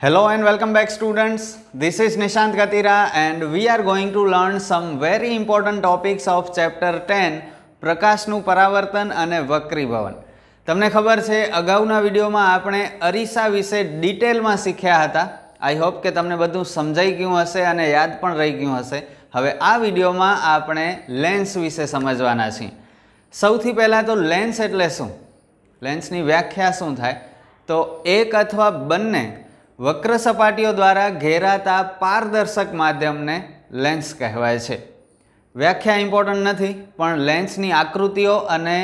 Hello and welcome back students. This is Nishant Katira and we are going to learn some very important topics of chapter 10 પ્રકાશનું પરાવર્તન અને વક્રીભવન તમને ખબર છે અગાઉના વિડીયોમાં આપણે અરીસા વિશે ડિટેલમાં શીખ્યા હતા આઈ હોપ કે તમને બધું સમજાઈ ગયું હશે અને યાદ પણ રહી ગયું હશે હવે આ વિડીયોમાં આપણે લેન્સ વિશે સમજવાના છીએ સૌથી પહેલાં તો લેન્સ એટલે શું લેન્સની વ્યાખ્યા શું થાય તો એક અથવા બંને વક્ર સપાટીઓ દ્વારા ઘેરાતા પારદર્શક માધ્યમને લેન્સ કહેવાય છે વ્યાખ્યા ઇમ્પોર્ટન્ટ નથી પણ લેન્સની આકૃતિઓ અને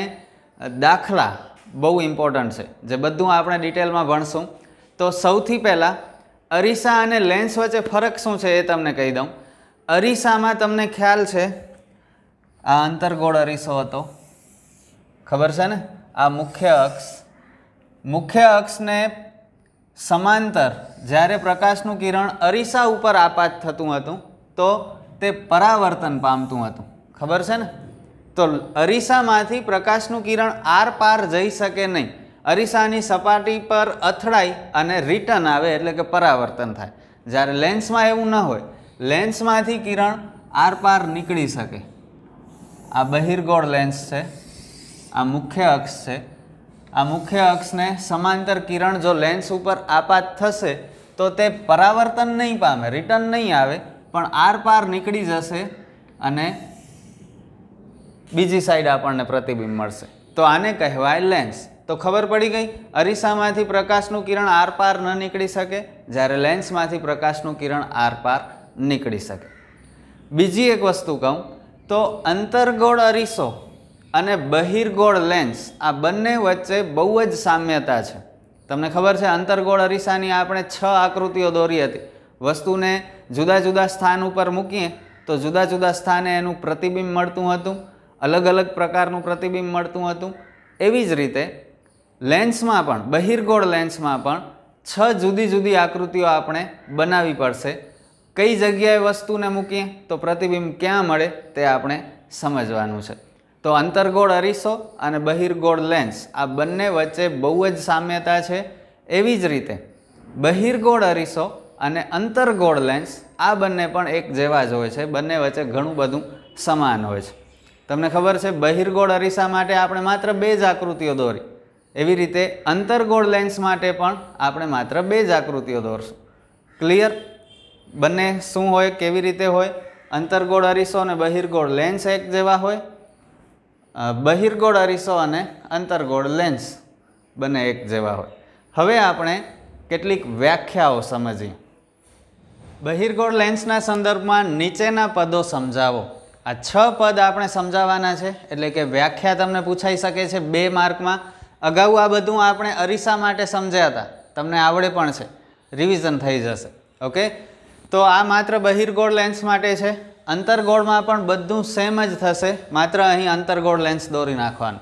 દાખલા બહુ ઇમ્પોર્ટન્ટ છે જે બધું આપણે ડિટેલમાં ભણશું તો સૌથી પહેલાં અરીસા અને લેન્સ વચ્ચે ફરક શું છે એ તમને કહી દઉં અરીસામાં તમને ખ્યાલ છે આ અંતરગોળ અરીસો હતો ખબર છે ને આ મુખ્ય અક્ષ મુખ્ય અક્ષને સમાંતર જ્યારે પ્રકાશનું કિરણ અરીસા ઉપર આપાત થતું હતું તો તે પરાવર્તન પામતું હતું ખબર છે ને તો અરીસામાંથી પ્રકાશનું કિરણ આર પાર જઈ શકે નહીં અરીસાની સપાટી પર અથડાઈ અને રિટર્ન આવે એટલે કે પરાવર્તન થાય જ્યારે લેન્સમાં એવું ન હોય લેન્સમાંથી કિરણ આરપાર નીકળી શકે આ બહિરગોળ લેન્સ છે આ મુખ્ય અક્ષ છે આ મુખ્ય અક્ષને સમાંતર કિરણ જો લેન્સ ઉપર આપાત થશે તો તે પરાવર્તન નહીં પામે રિટર્ન નહીં આવે પણ આરપાર નીકળી જશે અને બીજી સાઈડ આપણને પ્રતિબિંબ મળશે તો આને કહેવાય લેન્સ તો ખબર પડી ગઈ અરીસામાંથી પ્રકાશનું કિરણ આરપાર ન નીકળી શકે જ્યારે લેન્સમાંથી પ્રકાશનું કિરણ આરપાર નીકળી શકે બીજી એક વસ્તુ કહું તો અંતર્ગોળ અરીસો અને બહિર્ગોળ લેન્સ આ બંને વચ્ચે બહુ જ સામ્યતા છે તમને ખબર છે અંતર્ગોળ અરીસાની આપણે છ આકૃતિઓ દોરી હતી વસ્તુને જુદા જુદા સ્થાન ઉપર મૂકીએ તો જુદા જુદા સ્થાને એનું પ્રતિબિંબ મળતું હતું અલગ અલગ પ્રકારનું પ્રતિબિંબ મળતું હતું એવી જ રીતે લેન્સમાં પણ બહિર્ગોળ લેન્સમાં પણ છ જુદી જુદી આકૃતિઓ આપણે બનાવવી પડશે કઈ જગ્યાએ વસ્તુને મૂકીએ તો પ્રતિબિંબ ક્યાં મળે તે આપણે સમજવાનું છે તો અંતર્ગોળ અરીસો અને બહિર્ગોળ લેન્સ આ બંને વચ્ચે બહુ જ સામ્યતા છે એવી જ રીતે બહિર્ગોળ અરીસો અને અંતર્ગોળ લેન્સ આ બંને પણ એક જેવા જ હોય છે બંને વચ્ચે ઘણું બધું સમાન હોય છે તમને ખબર છે બહિર્ગોળ અરીસા માટે આપણે માત્ર બે જ આકૃતિઓ દોરી એવી રીતે અંતર્ગોળ લેન્સ માટે પણ આપણે માત્ર બે જ આકૃતિઓ દોરશું ક્લિયર બંને શું હોય કેવી રીતે હોય અંતરગોળ અરીસો અને બહિર્ગોળ લેન્સ એક જેવા હોય બહિરગોળ અરીસો અને અંતરગોળ લેન્સ બંને એક જેવા હોય હવે આપણે કેટલીક વ્યાખ્યાઓ સમજીએ બહિરગોળ લેન્સના સંદર્ભમાં નીચેના પદો સમજાવો આ છ પદ આપણે સમજાવવાના છે એટલે કે વ્યાખ્યા તમને પૂછાઈ શકે છે બે માર્કમાં અગાઉ આ બધું આપણે અરીસા માટે સમજ્યા હતા તમને આવડે પણ છે રિવિઝન થઈ જશે ઓકે તો આ માત્ર બહિરગોળ લેન્સ માટે છે અંતરગોળમાં પણ બધું સેમ જ થશે માત્ર અહીં અંતરગોળ લેન્સ દોરી નાખવાનું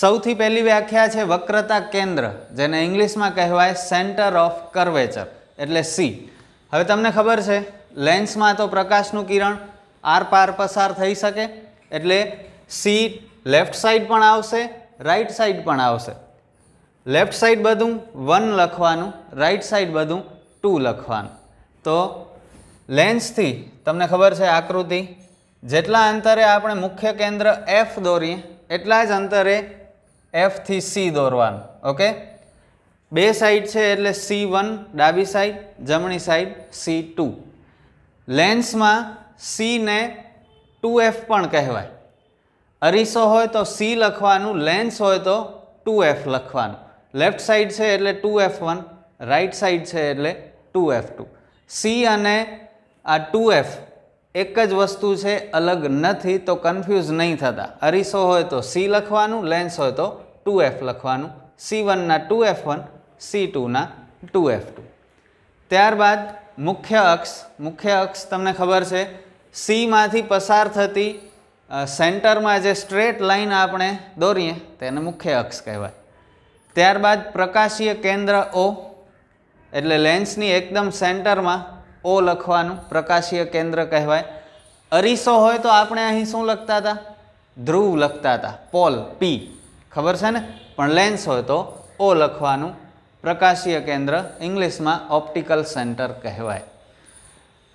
સૌથી પહેલી વ્યાખ્યા છે વક્રતા કેન્દ્ર જેને ઇંગ્લિશમાં કહેવાય સેન્ટર ઓફ કર્વેચર એટલે સી હવે તમને ખબર છે લેન્સમાં તો પ્રકાશનું કિરણ આરપાર પસાર થઈ શકે એટલે સી લેફ્ટ સાઈડ પણ આવશે રાઈટ સાઈડ પણ આવશે લેફ્ટ સાઈડ બધું વન લખવાનું રાઈટ સાઈડ બધું ટુ લખવાનું તો લેન્સથી તમને ખબર છે આકૃતિ જેટલા અંતરે આપણે મુખ્ય કેન્દ્ર એફ દોરીએ એટલા જ અંતરે એફથી સી દોરવાનું ઓકે બે સાઈડ છે એટલે સી વન ડાબી સાઈડ જમણી સાઈડ સી ટુ લેન્સમાં સીને ટુ એફ પણ કહેવાય અરીસો હોય તો સી લખવાનું લેન્સ હોય તો ટુ એફ લખવાનું લેફ્ટ સાઈડ છે એટલે two F one right side છે એટલે ટુ એફ ટુ સી અને આ ટુ એફ એક જ વસ્તુ છે અલગ નથી તો કન્ફ્યુઝ નહીં થતા અરીસો હોય તો સી લખવાનું લેન્સ હોય તો ટુ એફ લખવાનું સી વનના ટુ એફ વન સી ટુના ટુ એફ ટુ ત્યારબાદ મુખ્ય અક્ષ મુખ્ય અક્ષ તમને ખબર છે સીમાંથી પસાર થતી સેન્ટરમાં જે સ્ટ્રેટ લાઇન આપણે દોરીએ તેને મુખ્ય અક્ષ કહેવાય ત્યારબાદ પ્રકાશીય કેન્દ્ર ઓ એટલે લેન્સની એકદમ સેન્ટરમાં ઓ લખવાનું પ્રકાશીય કેન્દ્ર કહેવાય અરીસો હોય તો આપણે અહીં શું લખતા હતા ધ્રુવ લખતા હતા પોલ પી ખબર છે ને પણ લેન્સ હોય તો ઓ લખવાનું પ્રકાશીય કેન્દ્ર ઇંગ્લિશમાં ઓપ્ટિકલ સેન્ટર કહેવાય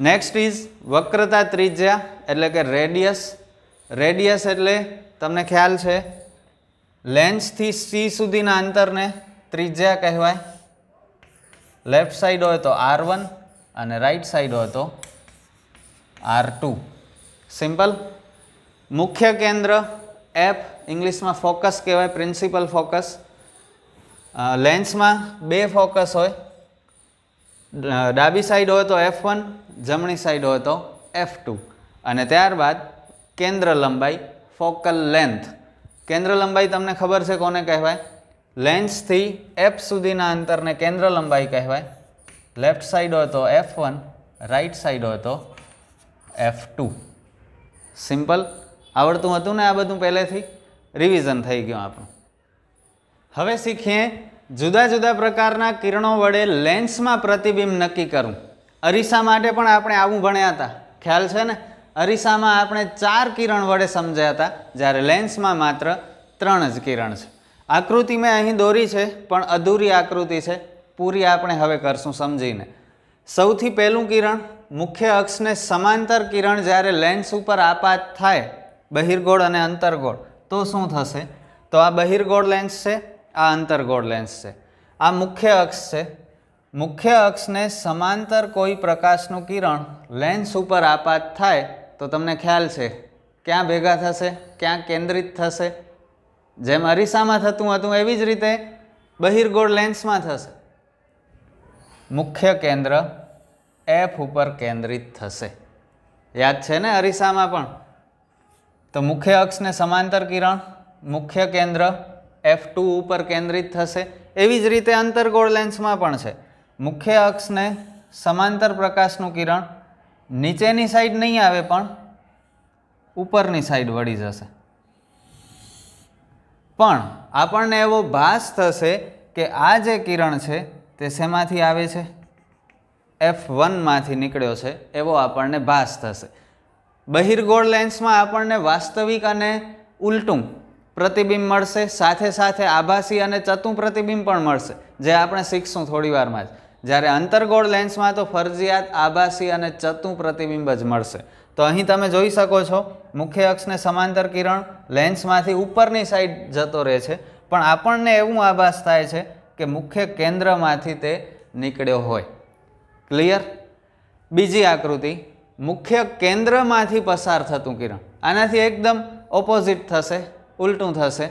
નેક્સ્ટ ઇઝ વક્રતા ત્રિજ્યા એટલે કે રેડિયસ રેડિયસ એટલે તમને ખ્યાલ છે લેન્સથી સી સુધીના અંતરને ત્રિજ્યા કહેવાય લેફ્ટ સાઈડ હોય તો આર વન અને રાઈટ સાઈડો હતો આર ટુ સિમ્પલ મુખ્ય કેન્દ્ર એફ ઇંગ્લિશમાં ફોકસ કહેવાય પ્રિન્સિપલ ફોકસ લેન્સમાં બે ફોકસ હોય ડાબી સાઈડ હોય તો એફ વન જમણી સાઈડ હોય તો એફ ટુ અને ત્યારબાદ કેન્દ્ર લંબાઈ ફોકલ લેન્થ કેન્દ્ર લંબાઈ તમને ખબર છે કોને કહેવાય લેન્સથી એફ સુધીના અંતરને કેન્દ્ર લંબાઈ કહેવાય લેફ્ટ સાઈડ હોય તો એફ વન રાઈટ સાઈડ હોય તો એફ ટુ સિમ્પલ આવડતું હતું ને આ બધું પહેલેથી રિવિઝન થઈ ગયું આપણું હવે શીખીએ જુદા જુદા પ્રકારના કિરણો વડે લેન્સમાં પ્રતિબિંબ નક્કી કરવું અરીસા માટે પણ આપણે આવું ભણ્યા હતા ખ્યાલ છે ને અરીસામાં આપણે ચાર કિરણ વડે સમજ્યા હતા જ્યારે લેન્સમાં માત્ર ત્રણ જ કિરણ છે આકૃતિ મેં અહીં દોરી છે પણ અધૂરી આકૃતિ છે પૂરી આપણે હવે કરશું સમજીને સૌથી પહેલું કિરણ મુખ્ય અક્ષને સમાંતર કિરણ જ્યારે લેન્સ ઉપર આપાત થાય બહિર્ગોળ અને અંતર્ગોળ તો શું થશે તો આ બહિર્ગોળ લેન્સ છે આ અંતર્ગોળ લેન્સ છે આ મુખ્ય અક્ષ છે મુખ્ય અક્ષને સમાંતર કોઈ પ્રકાશનું કિરણ લેન્સ ઉપર આપાત થાય તો તમને ખ્યાલ છે ક્યાં ભેગા થશે ક્યાં કેન્દ્રિત થશે જેમ અરીસામાં થતું હતું એવી જ રીતે બહિર્ગોળ લેન્સમાં થશે મુખ્ય કેન્દ્ર એફ ઉપર કેન્દ્રિત થશે યાદ છે ને અરીસામાં પણ તો મુખ્ય અક્ષને સમાંતર કિરણ મુખ્ય કેન્દ્ર એફ ટુ ઉપર કેન્દ્રિત થશે એવી જ રીતે અંતરગોળ લેન્સમાં પણ છે મુખ્ય અક્ષને સમાંતર પ્રકાશનું કિરણ નીચેની સાઈડ નહીં આવે પણ ઉપરની સાઈડ વળી જશે પણ આપણને એવો ભાસ થશે કે આ જે કિરણ છે તે શેમાંથી આવે છે એફ વનમાંથી નીકળ્યો છે એવો આપણને ભાસ થશે બહિરગોળ લેન્સમાં આપણને વાસ્તવિક અને ઉલટું પ્રતિબિંબ મળશે સાથે સાથે આભાસી અને ચતું પ્રતિબિંબ પણ મળશે જે આપણે શીખશું થોડી વારમાં જ જ્યારે અંતરગોળ લેન્સમાં તો ફરજિયાત આભાસી અને ચતું પ્રતિબિંબ જ મળશે તો અહીં તમે જોઈ શકો છો મુખ્ય અક્ષને સમાંતર કિરણ લેન્સમાંથી ઉપરની સાઈડ જતો રહે છે પણ આપણને એવું આભાસ થાય છે કે મુખ્ય કેન્દ્રમાંથી તે નીકળ્યો હોય ક્લિયર બીજી આકૃતિ મુખ્ય કેન્દ્રમાંથી પસાર થતું કિરણ આનાથી એકદમ ઓપોઝિટ થશે ઉલટું થશે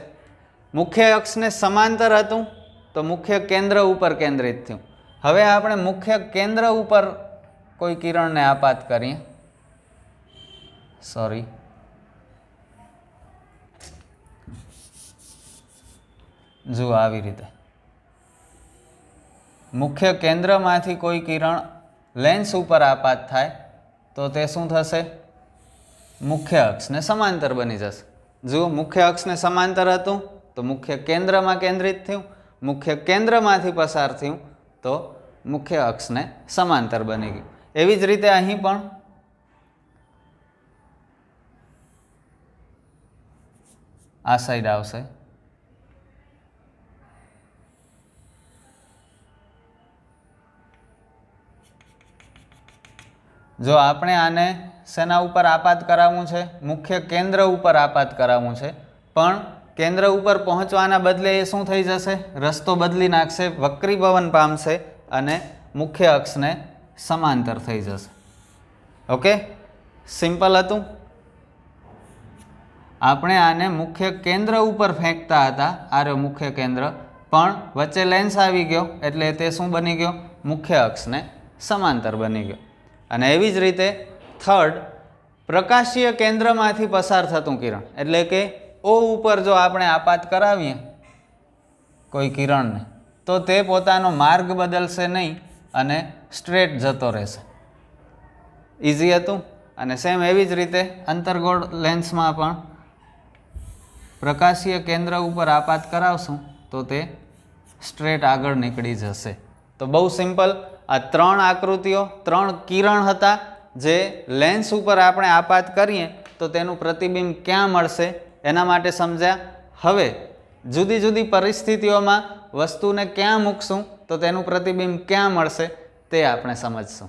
મુખ્ય અક્ષને સમાંતર હતું તો મુખ્ય કેન્દ્ર ઉપર કેન્દ્રિત થયું હવે આપણે મુખ્ય કેન્દ્ર ઉપર કોઈ કિરણને આપાત કરીએ સોરી જુઓ આવી રીતે મુખ્ય કેન્દ્રમાંથી કોઈ કિરણ લેન્સ ઉપર આપાત થાય તો તે શું થશે મુખ્ય અક્ષને સમાંતર બની જશે જુઓ મુખ્ય અક્ષને સમાંતર હતું તો મુખ્ય કેન્દ્રમાં કેન્દ્રિત થયું મુખ્ય કેન્દ્રમાંથી પસાર થયું તો મુખ્ય અક્ષને સમાંતર બની ગયું એવી જ રીતે અહીં પણ આ સાઈડ આવશે જો આપણે આને શેના ઉપર આપાત કરાવવું છે મુખ્ય કેન્દ્ર ઉપર આપાત કરાવવું છે પણ કેન્દ્ર ઉપર પહોંચવાના બદલે એ શું થઈ જશે રસ્તો બદલી નાખશે વક્રીભવન પામશે અને મુખ્ય અક્ષને સમાંતર થઈ જશે ઓકે સિમ્પલ હતું આપણે આને મુખ્ય કેન્દ્ર ઉપર ફેંકતા હતા આરો મુખ્ય કેન્દ્ર પણ વચ્ચે લેન્સ આવી ગયો એટલે તે શું બની ગયો મુખ્ય અક્ષને સમાંતર બની ગયો અને એવી જ રીતે થર્ડ પ્રકાશીય કેન્દ્રમાંથી પસાર થતું કિરણ એટલે કે ઓ ઉપર જો આપણે આપાત કરાવીએ કોઈ કિરણને તો તે પોતાનો માર્ગ બદલશે નહીં અને સ્ટ્રેટ જતો રહેશે ઇઝી હતું અને સેમ એવી જ રીતે અંતર્ગોળ લેન્સમાં પણ પ્રકાશીય કેન્દ્ર ઉપર આપાત કરાવશું તો તે સ્ટ્રેટ આગળ નીકળી જશે તો બહુ સિમ્પલ આ ત્રણ આકૃતિઓ ત્રણ કિરણ હતા જે લેન્સ ઉપર આપણે આપાત કરીએ તો તેનું પ્રતિબિંબ ક્યાં મળશે એના માટે સમજ્યા હવે જુદી જુદી પરિસ્થિતિઓમાં વસ્તુને ક્યાં મૂકશું તો તેનું પ્રતિબિંબ ક્યાં મળશે તે આપણે સમજશું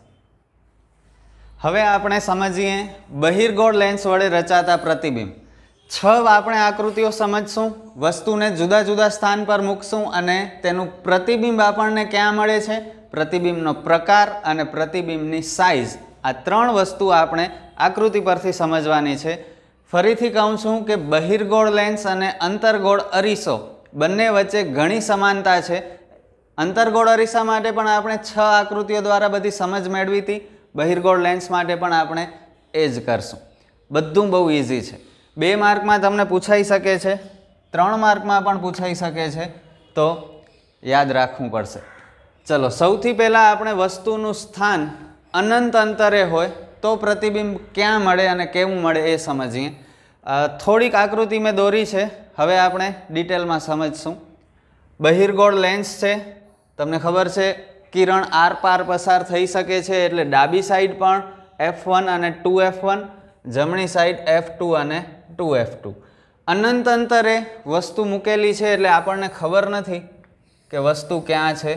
હવે આપણે સમજીએ બહિર્ગોળ લેન્સ વડે રચાતા પ્રતિબિંબ છ આપણે આકૃતિઓ સમજશું વસ્તુને જુદા જુદા સ્થાન પર મૂકશું અને તેનું પ્રતિબિંબ આપણને ક્યાં મળે છે પ્રતિબિંબનો પ્રકાર અને પ્રતિબિંબની સાઇઝ આ ત્રણ વસ્તુ આપણે આકૃતિ પરથી સમજવાની છે ફરીથી કહું છું કે બહિર્ગોળ લેન્સ અને અંતર્ગોળ અરીસો બંને વચ્ચે ઘણી સમાનતા છે અંતર્ગોળ અરીસા માટે પણ આપણે છ આકૃતિઓ દ્વારા બધી સમજ મેળવી હતી બહિર્ગોળ લેન્સ માટે પણ આપણે એ જ કરશું બધું બહુ ઇઝી છે બે માર્કમાં તમને પૂછાઈ શકે છે ત્રણ માર્કમાં પણ પૂછાઈ શકે છે તો યાદ રાખવું પડશે ચલો સૌથી પહેલાં આપણે વસ્તુનું સ્થાન અનંત અંતરે હોય તો પ્રતિબિંબ ક્યાં મળે અને કેવું મળે એ સમજીએ થોડીક આકૃતિ મેં દોરી છે હવે આપણે ડિટેલમાં સમજશું બહિરગોળ લેન્સ છે તમને ખબર છે કિરણ આરપાર પસાર થઈ શકે છે એટલે ડાબી સાઈડ પણ એફ વન અને ટુ એફ વન જમણી સાઈડ એફ ટુ અને ટુ એફ ટુ અનંત અંતરે વસ્તુ મૂકેલી છે એટલે આપણને ખબર નથી કે વસ્તુ ક્યાં છે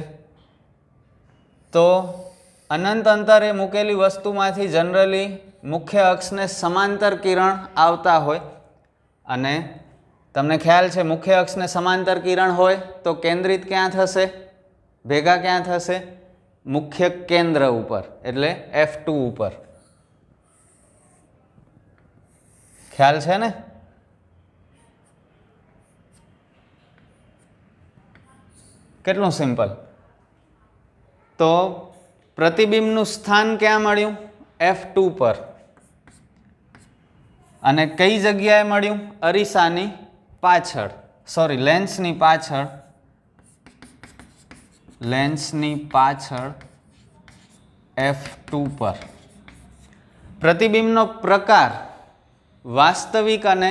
તો અનંત અંતરે મૂકેલી વસ્તુમાંથી જનરલી મુખ્ય અક્ષને સમાંતર કિરણ આવતા હોય અને તમને ખ્યાલ છે મુખ્ય અક્ષને સમાંતર કિરણ હોય તો કેન્દ્રિત ક્યાં થશે ભેગા ક્યાં થશે મુખ્ય કેન્દ્ર ઉપર એટલે એફ ટુ ઉપર ખ્યાલ છે ને કેટલું સિમ્પલ તો પ્રતિબિંબનું સ્થાન ક્યાં મળ્યું એફ ટુ પર અને કઈ જગ્યાએ મળ્યું અરીસાની પાછળ સોરી લેન્સની પાછળ લેન્સની પાછળ એફ ટુ પર પ્રતિબિંબનો પ્રકાર વાસ્તવિક અને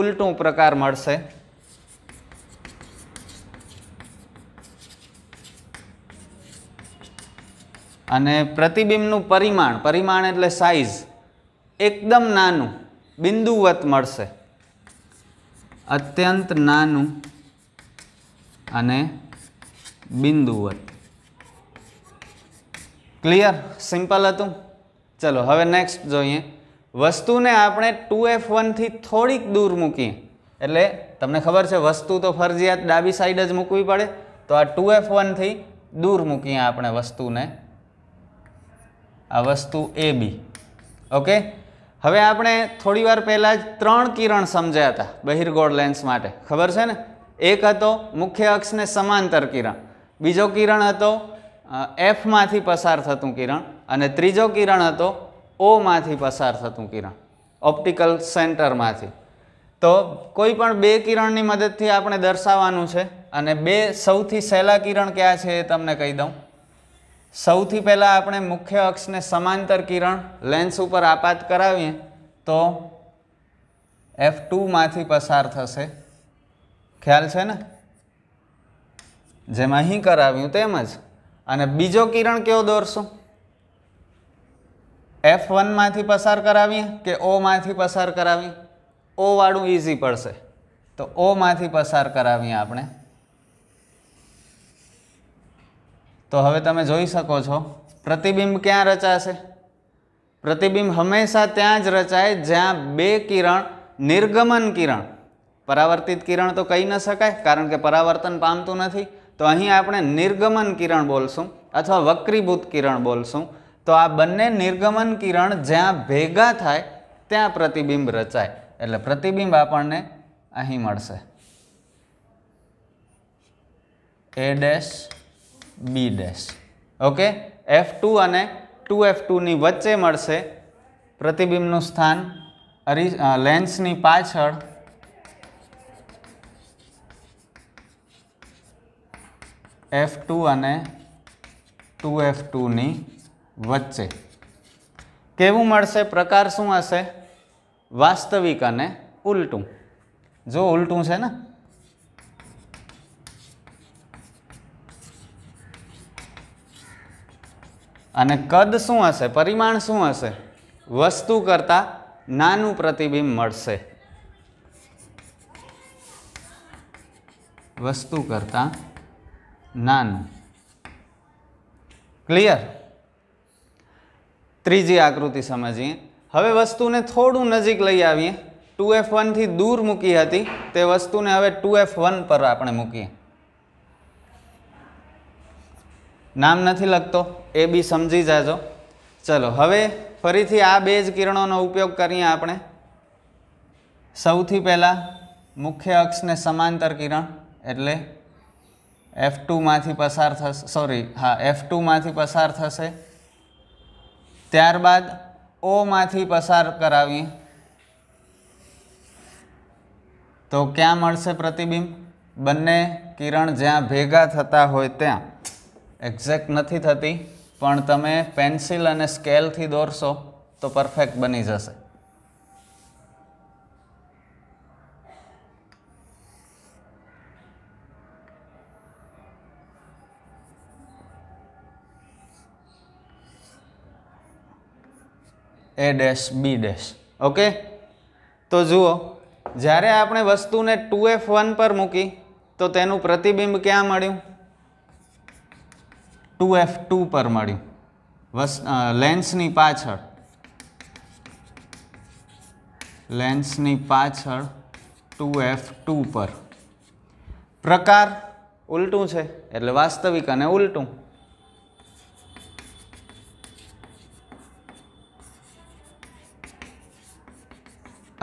ઉલટું પ્રકાર મળશે અને પ્રતિબિંબનું પરિમાણ પરિમાણ એટલે સાઇઝ એકદમ નાનું બિંદુવત મળશે અત્યંત નાનું અને બિંદુવત ક્લિયર સિમ્પલ હતું ચલો હવે નેક્સ્ટ જોઈએ વસ્તુને આપણે ટુ એફ વનથી થોડીક દૂર મૂકીએ એટલે તમને ખબર છે વસ્તુ તો ફરજિયાત ડાબી સાઈડ જ મૂકવી પડે તો આ ટુ એફ વનથી દૂર મૂકીએ આપણે વસ્તુને આ વસ્તુ એ બી ઓકે હવે આપણે થોડીવાર પહેલાં જ ત્રણ કિરણ સમજ્યા હતા બહિર્ગોળ લેન્સ માટે ખબર છે ને એક હતો મુખ્ય અક્ષને સમાંતર કિરણ બીજો કિરણ હતો એફમાંથી પસાર થતું કિરણ અને ત્રીજો કિરણ હતો ઓમાંથી પસાર થતું કિરણ ઓપ્ટિકલ સેન્ટરમાંથી તો કોઈ પણ બે કિરણની મદદથી આપણે દર્શાવવાનું છે અને બે સૌથી સહેલા કિરણ કયા છે એ તમને કહી દઉં સૌથી પહેલાં આપણે મુખ્ય અક્ષને સમાંતર કિરણ લેન્સ ઉપર આપાત કરાવીએ તો એફ ટુમાંથી પસાર થશે ખ્યાલ છે ને જેમ અહીં કરાવ્યું તેમ જ અને બીજો કિરણ કેવો દોરશું એફ વનમાંથી પસાર કરાવીએ કે ઓમાંથી પસાર કરાવીએ ઓવાળું ઇઝી પડશે તો ઓમાંથી પસાર કરાવીએ આપણે તો હવે તમે જોઈ શકો છો પ્રતિબિંબ ક્યાં રચાશે પ્રતિબિંબ હંમેશા ત્યાં જ રચાય જ્યાં બે કિરણ નિર્ગમન કિરણ પરાવર્તિત કિરણ તો કહી ન શકાય કારણ કે પરાવર્તન પામતું નથી તો અહીં આપણે નિર્ગમન કિરણ બોલશું અથવા વક્રીભૂત કિરણ બોલશું તો આ બંને નિર્ગમન કિરણ જ્યાં ભેગા થાય ત્યાં પ્રતિબિંબ રચાય એટલે પ્રતિબિંબ આપણને અહીં મળશે A dash B dash okay F two અને ટુ એફ ટુની વચ્ચે મળશે પ્રતિબિંબનું સ્થાન અરી લેન્સની પાછળ એફ ટુ અને ટુ એફ ટુની વચ્ચે કેવું મળશે પ્રકાર શું હશે વાસ્તવિક અને ઉલટું જો ઉલટું છે ને અને કદ શું હશે પરિમાણ શું હશે વસ્તુ કરતાં નાનું પ્રતિબિંબ મળશે વસ્તુ કરતાં નાનું ક્લિયર ત્રીજી આકૃતિ સમજીએ હવે વસ્તુને થોડું નજીક લઈ આવીએ ટુ એફ વનથી દૂર મૂકી હતી તે વસ્તુને હવે ટુ એફ વન પર આપણે મૂકીએ નામ નથી લખતો એ બી સમજી જાજો ચલો હવે ફરીથી આ બે જ કિરણોનો ઉપયોગ કરીએ આપણે સૌથી પહેલાં મુખ્ય અક્ષને સમાંતર કિરણ એટલે એફ ટુમાંથી પસાર થશે સોરી હા એફ ટુમાંથી પસાર થશે ત્યારબાદ ઓમાંથી પસાર કરાવીએ તો ક્યાં મળશે પ્રતિબિંબ બંને કિરણ જ્યાં ભેગા થતા હોય ત્યાં એક્ઝેક્ટ નથી થતી પણ તમે પેન્સિલ અને સ્કેલથી દોરશો તો પરફેક્ટ બની જશે A dash B dash okay તો જુઓ જ્યારે આપણે વસ્તુને ટુ એફ વન પર મૂકી તો તેનું પ્રતિબિંબ ક્યાં મળ્યું ટુ એફ ટુ પર મળ્યું વસ લેન્સની પાછળ લેન્સની પાછળ ટુ એફ ટુ પર પ્રકાર ઉલટું છે એટલે વાસ્તવિક અને ઉલટું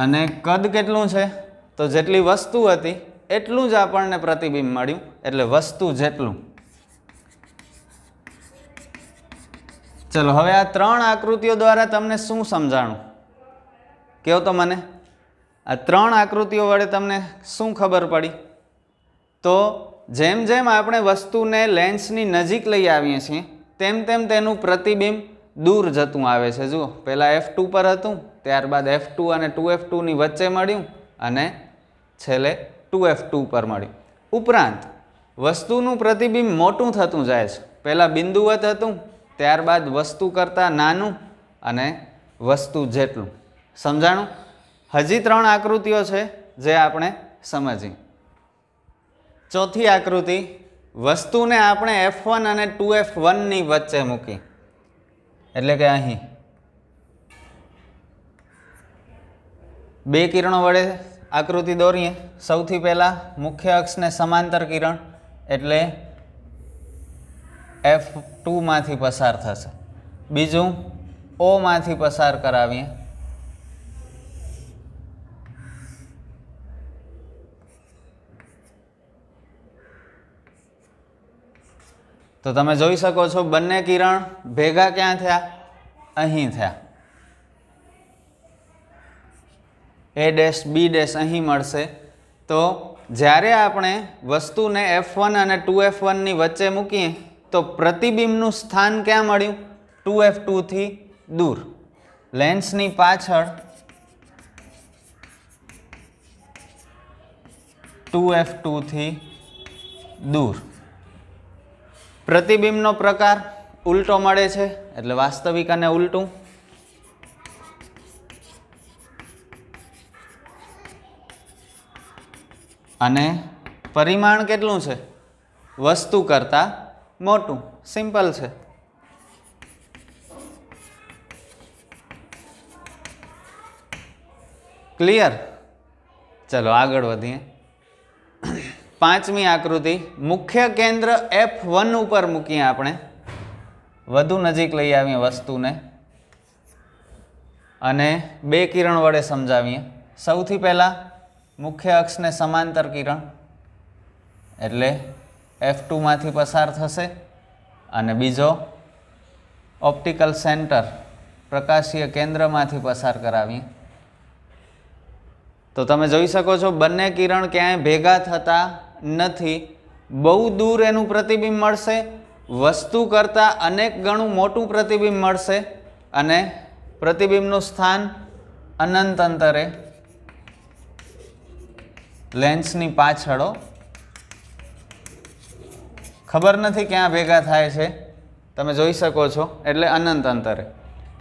અને કદ કેટલું છે તો જેટલી વસ્તુ હતી એટલું જ આપણને પ્રતિબિંબ મળ્યું એટલે વસ્તુ જેટલું ચલો હવે આ ત્રણ આકૃતિઓ દ્વારા તમને શું સમજાણું કહો તો મને આ ત્રણ આકૃતિઓ વડે તમને શું ખબર પડી તો જેમ જેમ આપણે વસ્તુને લેન્સની નજીક લઈ આવીએ છીએ તેમ તેમ તેનું પ્રતિબિંબ દૂર જતું આવે છે જુઓ પહેલાં એફ ટુ પર હતું ત્યારબાદ એફ ટુ અને ટુ એફ ટુની વચ્ચે મળ્યું અને છેલ્લે ટુ એફ ટુ પર મળ્યું ઉપરાંત વસ્તુનું પ્રતિબિંબ મોટું થતું જાય છે પહેલાં બિંદુવત હતું ત્યારબાદ વસ્તુ કરતાં નાનું અને વસ્તુ જેટલું સમજાણું હજી ત્રણ આકૃતિઓ છે જે આપણે સમજી ચોથી આકૃતિ વસ્તુને આપણે એફ વન અને ટુ એફ વનની વચ્ચે મૂકી એટલે કે અહીં બે કિરણો વડે આકૃતિ દોરીએ સૌથી પહેલાં મુખ્ય અક્ષને સમાંતર કિરણ એટલે એફ ટુમાંથી પસાર થશે બીજું ઓમાંથી પસાર કરાવીએ તો તમે જોઈ શકો છો બંને કિરણ ભેગા ક્યાં થયા અહીં થયા એ ડેશ બી ડેશ અહીં મળશે તો જ્યારે આપણે વસ્તુને એફ વન અને ટુ એફ વનની વચ્ચે મૂકીએ તો પ્રતિબિંબનું સ્થાન ક્યાં મળ્યું ટુ એફ ટુથી દૂર લેન્સની પાછળ ટુ એફ ટુથી દૂર પ્રતિબિંબનો પ્રકાર ઉલટો મળે છે એટલે વાસ્તવિક અને ઉલટું અને પરિમાણ કેટલું છે વસ્તુ કરતાં મોટું સિમ્પલ છે ક્લિયર ચલો આગળ વધીએ પાંચમી આકૃતિ મુખ્ય કેન્દ્ર એફ વન ઉપર મૂકીએ આપણે વધુ નજીક લઈ આવીએ વસ્તુને અને બે કિરણ વડે સમજાવીએ સૌથી પહેલાં મુખ્ય અક્ષને સમાંતર કિરણ એટલે એફ ટુમાંથી પસાર થશે અને બીજો ઓપ્ટિકલ સેન્ટર પ્રકાશીય કેન્દ્રમાંથી પસાર કરાવીએ તો તમે જોઈ શકો છો બંને કિરણ ક્યાંય ભેગા થતા નથી બહુ દૂર એનું પ્રતિબિંબ મળશે વસ્તુ કરતાં અનેક ગણું મોટું પ્રતિબિંબ મળશે અને પ્રતિબિંબનું સ્થાન અનંત અંતરે લેન્સની પાછળો ખબર નથી ક્યાં ભેગા થાય છે તમે જોઈ શકો છો એટલે અનંત અંતરે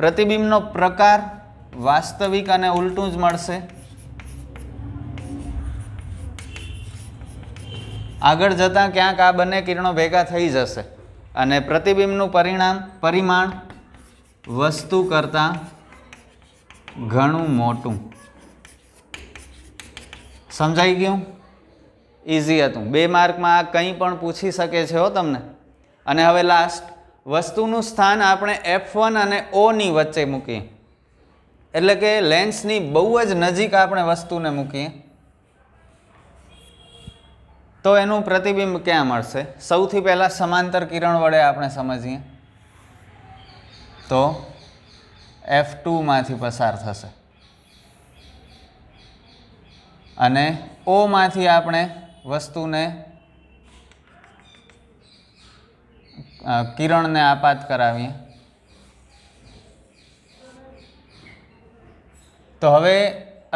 પ્રતિબિંબનો પ્રકાર વાસ્તવિક અને ઉલટું જ મળશે આગળ જતાં ક્યાંક આ બંને કિરણો ભેગા થઈ જશે અને પ્રતિબિંબનું પરિણામ પરિમાણ વસ્તુ કરતાં ઘણું મોટું સમજાઈ ગયું ઇઝી હતું બે માર્કમાં આ કંઈ પણ પૂછી શકે છે હો તમને અને હવે લાસ્ટ વસ્તુનું સ્થાન આપણે એફ વન અને ઓની વચ્ચે મૂકીએ એટલે કે લેન્સની બહુ જ નજીક આપણે વસ્તુને મૂકીએ તો એનું પ્રતિબિંબ ક્યાં મળશે સૌથી પહેલાં સમાંતર કિરણ વડે આપણે સમજીએ તો એફ ટુમાંથી પસાર થશે અને ઓમાંથી આપણે વસ્તુને કિરણને આપાત કરાવીએ તો હવે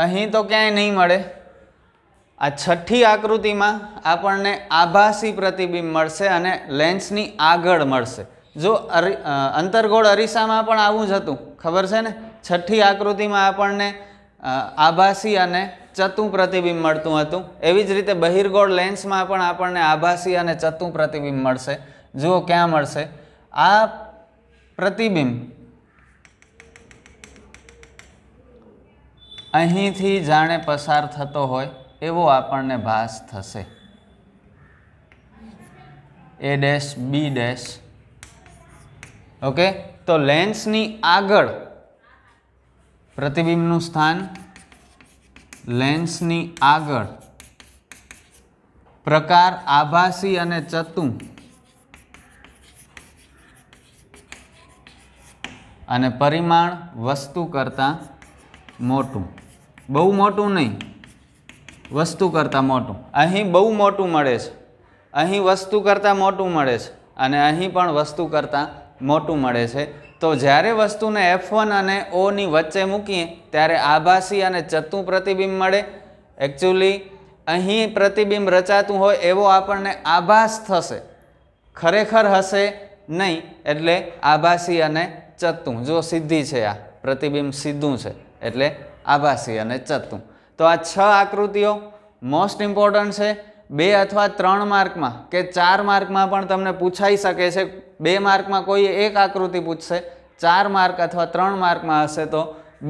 અહીં તો ક્યાંય નહીં મળે આ છઠ્ઠી આકૃતિમાં આપણને આભાસી પ્રતિબિંબ મળશે અને લેન્સની આગળ મળશે જો અંતરગોળ અરીસામાં પણ આવું જ હતું ખબર છે ને છઠ્ઠી આકૃતિમાં આપણને આભાસી અને ચતું પ્રતિબિંબ મળતું હતું એવી જ રીતે બહિરગોળ લેન્સમાં પણ આપણને આભાસી અને ચતું પ્રતિબિંબ મળશે જુઓ ક્યાં મળશે આ પ્રતિબિંબ અહીંથી જાણે પસાર થતો હોય એવો આપણને ભાસ થશે A dash B dash okay તો લેન્સની આગળ પ્રતિબિંબનું સ્થાન લેન્સની આગળ પ્રકાર આભાસી અને ચતું અને પરિમાણ વસ્તુ કરતાં મોટું બહુ મોટું નહીં વસ્તુ કરતાં મોટું અહીં બહુ મોટું મળે છે અહીં વસ્તુ કરતાં મોટું મળે છે અને અહીં પણ વસ્તુ કરતાં મોટું મળે છે તો જ્યારે વસ્તુને એફ અને ઓની વચ્ચે મૂકીએ ત્યારે આભાસી અને ચતું પ્રતિબિંબ મળે એકચ્યુઅલી અહીં પ્રતિબિંબ રચાતું હોય એવો આપણને આભાસ થશે ખરેખર હશે નહીં એટલે આભાસી અને ચતું જો સીધી છે આ પ્રતિબિંબ સીધું છે એટલે આભાસી અને ચતું તો આ છ આકૃતિઓ મોસ્ટ ઇમ્પોર્ટન્ટ છે બે અથવા ત્રણ માર્કમાં કે ચાર માર્કમાં પણ તમને પૂછાઈ શકે છે બે માર્કમાં કોઈ એક આકૃતિ પૂછશે ચાર માર્ક અથવા ત્રણ માર્કમાં હશે તો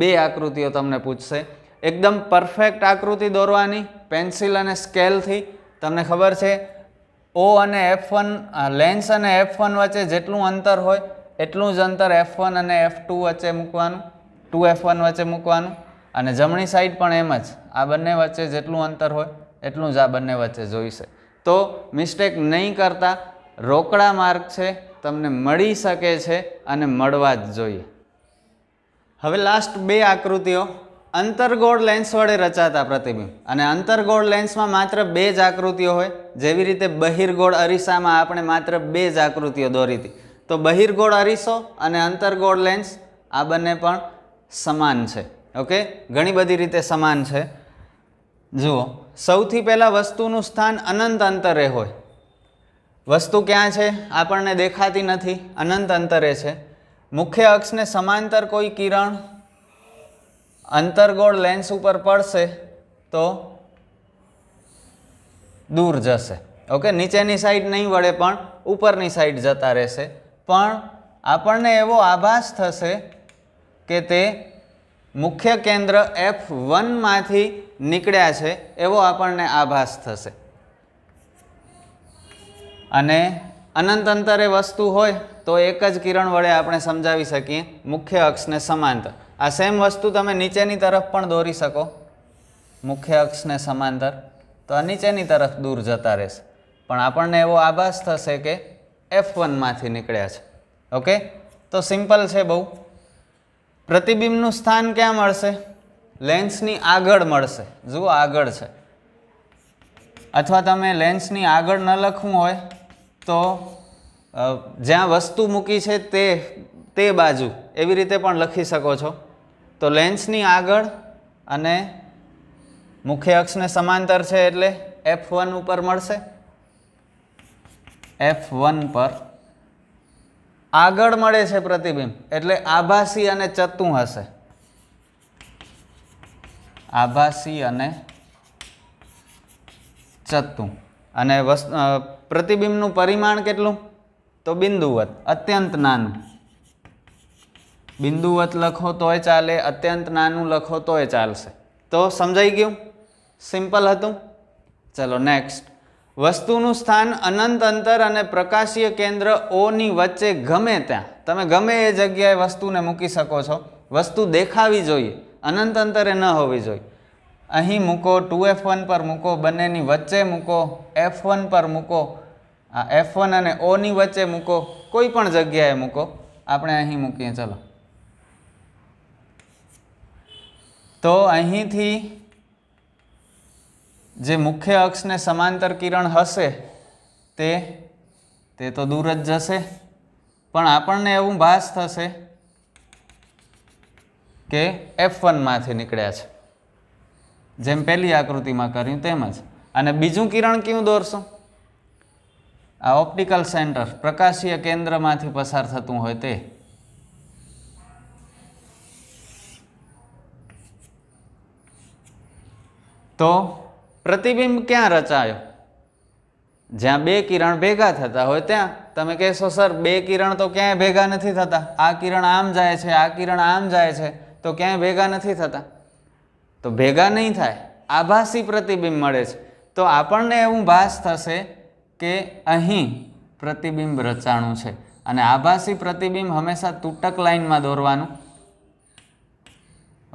બે આકૃતિઓ તમને પૂછશે એકદમ પરફેક્ટ આકૃતિ દોરવાની પેન્સિલ અને સ્કેલથી તમને ખબર છે ઓ અને એફ વન લેન્સ અને એફ વન વચ્ચે જેટલું અંતર હોય એટલું જ અંતર એફ વન અને એફ ટુ વચ્ચે મૂકવાનું ટુ એફ વન વચ્ચે મૂકવાનું અને જમણી સાઈડ પણ એમ જ આ બંને વચ્ચે જેટલું અંતર હોય એટલું જ આ બંને વચ્ચે જોઈશે તો મિસ્ટેક નહીં કરતા રોકડા માર્ક છે તમને મળી શકે છે અને મળવા જ જોઈએ હવે લાસ્ટ બે આકૃતિઓ અંતરગોળ લેન્સ વડે રચાતા પ્રતિબિંબ અને અંતરગોળ લેન્સમાં માત્ર બે જ આકૃતિઓ હોય જેવી રીતે બહિરગોળ અરીસામાં આપણે માત્ર બે જ આકૃતિઓ દોરી હતી તો બહિર્ગોળ અરીસો અને અંતરગોળ લેન્સ આ બંને પણ સમાન છે ઓકે ઘણી બધી રીતે સમાન છે જુઓ સૌથી પહેલાં વસ્તુનું સ્થાન અનંત અંતરે હોય વસ્તુ ક્યાં છે આપણને દેખાતી નથી અનંત અંતરે છે મુખ્ય અક્ષને સમાંતર કોઈ કિરણ અંતરગોળ લેન્સ ઉપર પડશે તો દૂર જશે ઓકે નીચેની સાઈડ નહીં વળે પણ ઉપરની સાઈડ જતા રહેશે પણ આપણને એવો આભાસ થશે કે તે મુખ્ય કેન્દ્ર એફ વનમાંથી નીકળ્યા છે એવો આપણને આભાસ થશે અને અનંત અંતરે વસ્તુ હોય તો એક જ કિરણ વડે આપણે સમજાવી શકીએ મુખ્ય અક્ષને સમાંતર આ સેમ વસ્તુ તમે નીચેની તરફ પણ દોરી શકો મુખ્ય અક્ષને સમાંતર તો આ નીચેની તરફ દૂર જતા રહેશે પણ આપણને એવો આભાસ થશે કે એફ વનમાંથી નીકળ્યા છે ઓકે તો સિમ્પલ છે બહુ પ્રતિબિંબનું સ્થાન ક્યાં મળશે લેન્સની આગળ મળશે જુઓ આગળ છે અથવા તમે લેન્સની આગળ ન લખવું હોય તો જ્યાં વસ્તુ મૂકી છે તે તે બાજુ એવી રીતે પણ લખી શકો છો તો લેન્સની આગળ અને મુખ્ય અક્ષને સમાંતર છે એટલે એફ વન ઉપર મળશે એફ વન પર આગળ મળે છે પ્રતિબિંબ એટલે આભાસી અને ચતું હશે આભાસી અને ચતું અને પ્રતિબિંબનું પરિમાણ કેટલું તો બિંદુવત અત્યંત નાનું બિંદુવત લખો તોય ચાલે અત્યંત નાનું લખો તોય ચાલશે તો સમજાઈ ગયું સિમ્પલ હતું ચલો નેક્સ્ટ વસ્તુનું સ્થાન અનંત અંતર અને પ્રકાશીય કેન્દ્ર ઓની વચ્ચે ગમે ત્યાં તમે ગમે એ જગ્યાએ વસ્તુને મૂકી શકો છો વસ્તુ દેખાવી જોઈએ અનંત અંતરે ન હોવી જોઈએ અહીં મૂકો ટુ એફ વન પર મૂકો બંનેની વચ્ચે મૂકો એફ વન પર મૂકો આ એફ વન અને ઓની વચ્ચે મૂકો કોઈ પણ જગ્યાએ મૂકો આપણે અહીં મૂકીએ ચલો તો અહીંથી જે મુખ્ય અક્ષને સમાંતર કિરણ હશે તે તે તો દૂર જ જશે પણ આપણને એવું ભાસ થશે કે એફ વનમાંથી નીકળ્યા છે જેમ પહેલી આકૃતિમાં કર્યું તેમ જ અને બીજું કિરણ કયું દોરશો આ ઓપ્ટિકલ સેન્ટર પ્રકાશીય કેન્દ્રમાંથી પસાર થતું હોય તે તો પ્રતિબિંબ ક્યાં રચાયો જ્યાં બે કિરણ ભેગા થતા હોય ત્યાં તમે કહેશો સર બે કિરણ તો ક્યાંય ભેગા નથી થતા આ કિરણ આમ જાય છે આ કિરણ આમ જાય છે તો ક્યાંય ભેગા નથી થતા તો ભેગા નહીં થાય આભાસી પ્રતિબિંબ મળે છે તો આપણને એવું ભાસ થશે કે અહીં પ્રતિબિંબ રચાણું છે અને આભાસી પ્રતિબિંબ હંમેશા તૂટક લાઇનમાં દોરવાનું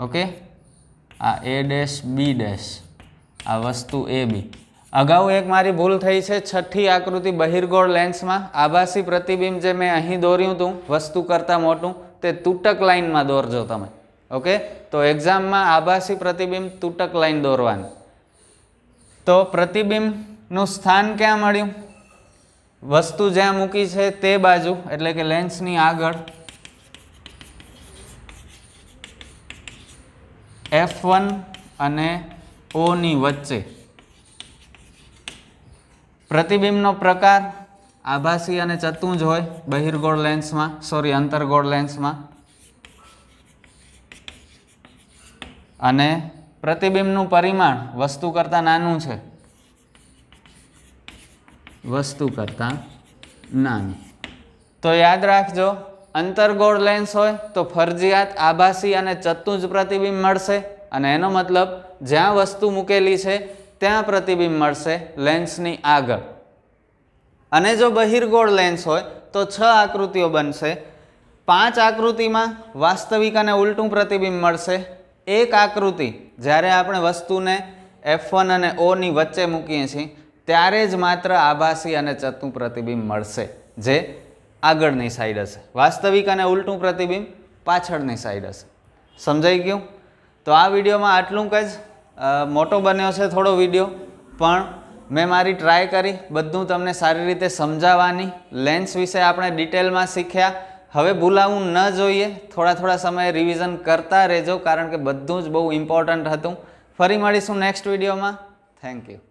ઓકે આ એ ડેશ બી ડેશ આ વસ્તુ એ બી અગાઉ એક મારી ભૂલ થઈ છે છઠ્ઠી આકૃતિ બહિરગોળ લેન્સમાં આભાસી પ્રતિબિંબ જે મેં અહીં દોર્યું હતું વસ્તુ કરતાં મોટું તે તૂટક લાઇનમાં દોરજો તમે ઓકે તો એક્ઝામમાં આભાસી પ્રતિબિંબ તૂટક લાઈન દોરવાની તો પ્રતિબિંબનું સ્થાન ક્યાં મળ્યું વસ્તુ જ્યાં મૂકી છે તે બાજુ એટલે કે લેન્સની આગળ એફ વન અને ઓની વચ્ચે પ્રતિબિંબનો પ્રકાર આભાસી અને ચતુંજ હોય બહિર્ગોળ લેન્સમાં સોરી અંતર્ગોળ લેન્સમાં અને પ્રતિબિંબનું પરિમાણ વસ્તુ કરતાં નાનું છે વસ્તુ કરતાં નાનું તો યાદ રાખજો અંતરગોળ લેન્સ હોય તો ફરજિયાત આભાસી અને ચત્તું પ્રતિબિંબ મળશે અને એનો મતલબ જ્યાં વસ્તુ મૂકેલી છે ત્યાં પ્રતિબિંબ મળશે લેન્સની આગળ અને જો બહિરગોળ લેન્સ હોય તો છ આકૃતિઓ બનશે પાંચ આકૃતિમાં વાસ્તવિક અને ઉલટું પ્રતિબિંબ મળશે એક આકૃતિ જ્યારે આપણે વસ્તુને એફ વન અને ઓની વચ્ચે મૂકીએ છીએ ત્યારે જ માત્ર આભાસી અને ચતું પ્રતિબિંબ મળશે જે આગળની સાઈડ હશે વાસ્તવિક અને ઉલટું પ્રતિબિંબ પાછળની સાઈડ હશે સમજાઈ ગયું તો આ વિડીયોમાં આટલું જ મોટો બન્યો છે થોડો વિડીયો પણ મેં મારી ટ્રાય કરી બધું તમને સારી રીતે સમજાવવાની લેન્સ વિશે આપણે ડિટેલમાં શીખ્યા હવે ભૂલાવું ન જોઈએ થોડા થોડા સમય રિવિઝન કરતા રહેજો કારણ કે બધું જ બહુ ઇમ્પોર્ટન્ટ હતું ફરી મળીશું નેક્સ્ટ વિડીયોમાં થેન્ક યુ